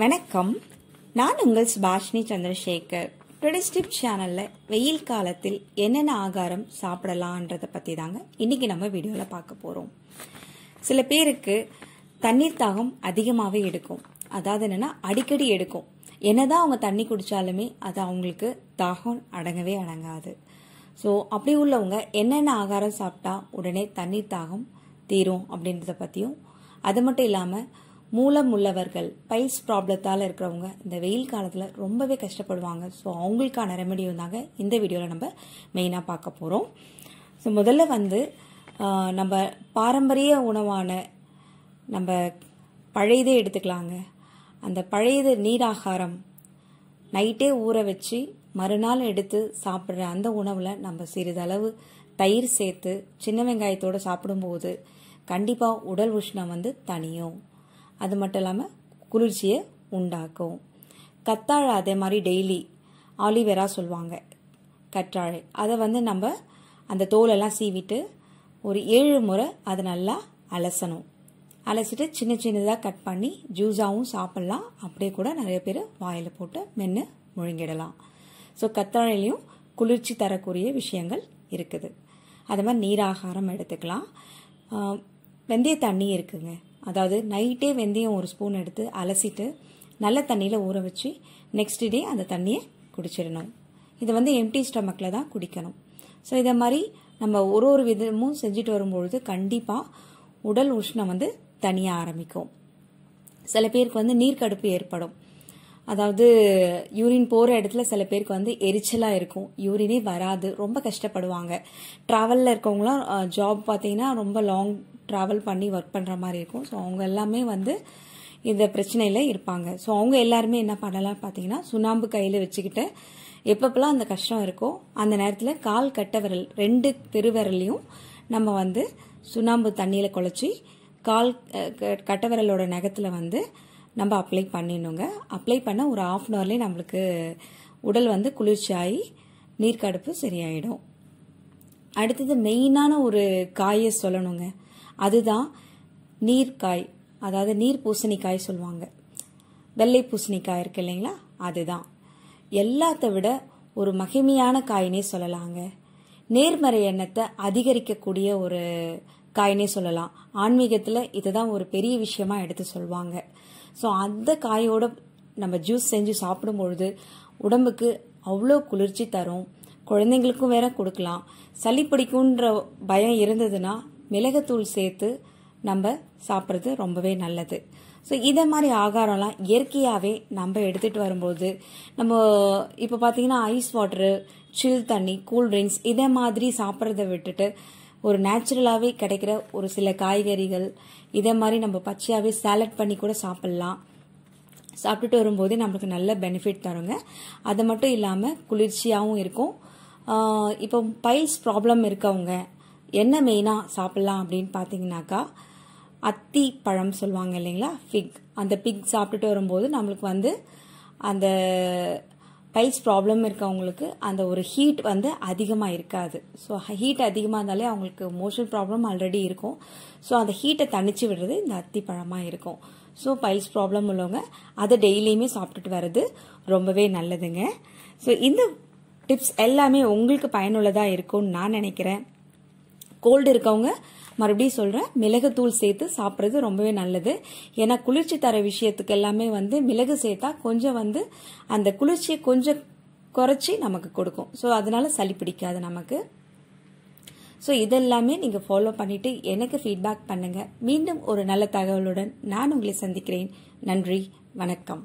வணக்கம் நான் உங்கள் சுபாஷினி சந்திரசேகர் டுடேஸ்டிப் சேனல்ல சேனலில் வெயில் காலத்தில் என்னென்ன ஆகாரம் சாப்பிடலான்றத பற்றி தாங்க இன்னைக்கு நம்ம வீடியோவில் பார்க்க போகிறோம் சில பேருக்கு தண்ணீர் தாகம் அதிகமாகவே எடுக்கும் அதாவது என்னென்னா அடிக்கடி எடுக்கும் என்னதான் அவங்க தண்ணி குடித்தாலுமே அது அவங்களுக்கு தாகம் அடங்கவே அடங்காது ஸோ அப்படி உள்ளவங்க என்னென்ன ஆகாரம் சாப்பிட்டா உடனே தண்ணீர் தாகம் தீரும் அப்படின்றத பற்றியும் அது மட்டும் இல்லாமல் மூலம் உள்ளவர்கள் பைல்ஸ் ப்ராப்ளத்தால் இருக்கிறவங்க இந்த வெயில் காலத்தில் ரொம்பவே கஷ்டப்படுவாங்க ஸோ அவங்களுக்கான ரெமெடி தாங்க இந்த வீடியோவில் நம்ம மெயினாக பார்க்க போகிறோம் ஸோ முதல்ல வந்து நம்ம பாரம்பரிய உணவான நம்ம பழையதே எடுத்துக்கலாங்க அந்த பழையது நீராகாரம் நைட்டே ஊற வச்சு மறுநாள் எடுத்து சாப்பிட்ற அந்த உணவில் நம்ம சிறிதளவு தயிர் சேர்த்து சின்ன வெங்காயத்தோடு சாப்பிடும்போது கண்டிப்பாக உடல் உஷ்ணம் வந்து தனியும் அது மட்டும் இல்லாமல் குளிர்ச்சியை உண்டாக்கும் கத்தாழை அதே மாதிரி டெய்லி ஆலிவேரா சொல்லுவாங்க கற்றாழை அதை வந்து நம்ம அந்த தோலெல்லாம் சீவிட்டு ஒரு ஏழு முறை அதை நல்லா அலசணும் அலசிட்டு சின்ன சின்னதாக கட் பண்ணி ஜூஸாகவும் சாப்பிட்லாம் அப்படியே கூட நிறைய பேர் வாயில் போட்டு மென்று முழுங்கிடலாம் ஸோ கத்தாழையிலையும் குளிர்ச்சி தரக்கூடிய விஷயங்கள் இருக்குது அது மாதிரி நீராகாரம் எடுத்துக்கலாம் வெந்தய தண்ணி இருக்குங்க அதாவது நைட்டே வெந்தயம் ஒரு ஸ்பூன் எடுத்து அலசிட்டு நல்ல தண்ணியில் ஊற வச்சு நெக்ஸ்ட் டே அந்த தண்ணியை குடிச்சிடணும் இதை வந்து எம்டி ஸ்டமக்கில் தான் குடிக்கணும் ஸோ இதை மாதிரி நம்ம ஒரு ஒரு விதமும் செஞ்சுட்டு வரும்பொழுது கண்டிப்பாக உடல் உஷ்ணம் வந்து தனியாக ஆரம்பிக்கும் சில பேருக்கு வந்து நீர்க்கடுப்பு ஏற்படும் அதாவது யூரின் போகிற இடத்துல சில பேருக்கு வந்து எரிச்சலாக இருக்கும் யூரினே வராது ரொம்ப கஷ்டப்படுவாங்க ட்ராவலில் இருக்கவங்களாம் ஜாப் பார்த்தீங்கன்னா ரொம்ப லாங் ட்ராவல் பண்ணி ஒர்க் பண்ணுற மாதிரி இருக்கும் ஸோ அவங்க எல்லாமே வந்து இந்த பிரச்சனையில் இருப்பாங்க ஸோ அவங்க எல்லாருமே என்ன பண்ணலாம் பார்த்தீங்கன்னா சுண்ணாம்பு கையில் வச்சுக்கிட்டு எப்பப்பெல்லாம் அந்த கஷ்டம் இருக்கோ அந்த நேரத்தில் கால் கட்ட விரல் ரெண்டு பெருவிரலையும் நம்ம வந்து சுண்ணாம்பு தண்ணியில் குழச்சி கால் கட்ட விரலோட நகத்தில் வந்து நம்ம அப்ளை பண்ணிடணுங்க அப்ளை பண்ண ஒரு ஆஃப் அன் ஹவர்லேயே நம்மளுக்கு உடல் வந்து குளிர்ச்சியாகி நீர்க்கடுப்பு சரியாயிடும் அடுத்தது மெயினான ஒரு காயை சொல்லணுங்க அதுதான் நீர்க்காய் அதாவது நீர் பூசணிக்காய் சொல்லுவாங்க வெள்ளை பூசணிக்காய் இருக்கு இல்லைங்களா அதுதான் எல்லாத்த விட ஒரு மகிமையான காயினே சொல்லலாங்க நேர்மறை எண்ணத்தை அதிகரிக்கக்கூடிய ஒரு காயினே சொல்லலாம் ஆன்மீகத்தில் இதுதான் ஒரு பெரிய விஷயமா எடுத்து சொல்லுவாங்க ஸோ அந்த காயோட நம்ம ஜூஸ் செஞ்சு சாப்பிடும் பொழுது உடம்புக்கு அவ்வளோ குளிர்ச்சி தரும் குழந்தைங்களுக்கும் வேற கொடுக்கலாம் சளி பிடிக்குன்ற பயம் இருந்ததுன்னா மிளகுத்தூள் சேர்த்து நம்ம சாப்பிட்றது ரொம்பவே நல்லது ஸோ இதை மாதிரி ஆகாரம்லாம் இயற்கையாகவே நம்ம எடுத்துகிட்டு வரும்போது நம்ம இப்போ பார்த்தீங்கன்னா ஐஸ் வாட்டரு சில் தண்ணி கூல் ட்ரிங்க்ஸ் இதை மாதிரி சாப்பிட்றத விட்டுட்டு ஒரு நேச்சுரலாகவே கிடைக்கிற ஒரு சில காய்கறிகள் இதை மாதிரி நம்ம பச்சையாகவே சாலட் பண்ணி கூட சாப்பிட்லாம் சாப்பிட்டுட்டு வரும்போதே நம்மளுக்கு நல்ல பெனிஃபிட் தருங்க அது மட்டும் இல்லாமல் குளிர்ச்சியாகவும் இருக்கும் இப்போ பைல்ஸ் ப்ராப்ளம் இருக்கவங்க என்ன மெயினாக சாப்பிட்லாம் அப்படின்னு பார்த்தீங்கன்னாக்கா அத்தி பழம் சொல்லுவாங்க இல்லைங்களா ஃபிக் அந்த பிக் சாப்பிட்டுட்டு வரும்போது நம்மளுக்கு வந்து அந்த பைல்ஸ் ப்ராப்ளம் இருக்கவங்களுக்கு அந்த ஒரு ஹீட் வந்து அதிகமாக இருக்காது ஸோ ஹீட் அதிகமாக இருந்தாலே அவங்களுக்கு மோஷன் ப்ராப்ளம் ஆல்ரெடி இருக்கும் ஸோ அந்த ஹீட்டை தனிச்சு விடுறது இந்த அத்தி பழமாக இருக்கும் ஸோ பைல்ஸ் ப்ராப்ளம் உள்ளவங்க அதை டெய்லியுமே சாப்பிட்டுட்டு வர்றது ரொம்பவே நல்லதுங்க ஸோ இந்த டிப்ஸ் எல்லாமே உங்களுக்கு பயனுள்ளதாக இருக்கும்னு நான் நினைக்கிறேன் கோல்டு இருக்கவங்க மறுபடியும் சொல்கிறேன் மிளகுத்தூள் சேர்த்து சாப்பிட்றது ரொம்பவே நல்லது ஏன்னா குளிர்ச்சி தர விஷயத்துக்கு எல்லாமே வந்து மிளகு சேர்த்தா கொஞ்சம் வந்து அந்த குளிர்ச்சியை கொஞ்சம் குறைச்சி நமக்கு கொடுக்கும் ஸோ அதனால சளி பிடிக்காது நமக்கு ஸோ இதெல்லாமே நீங்கள் ஃபாலோ பண்ணிவிட்டு எனக்கு ஃபீட்பேக் பண்ணுங்கள் மீண்டும் ஒரு நல்ல தகவலுடன் நான் உங்களை சந்திக்கிறேன் நன்றி வணக்கம்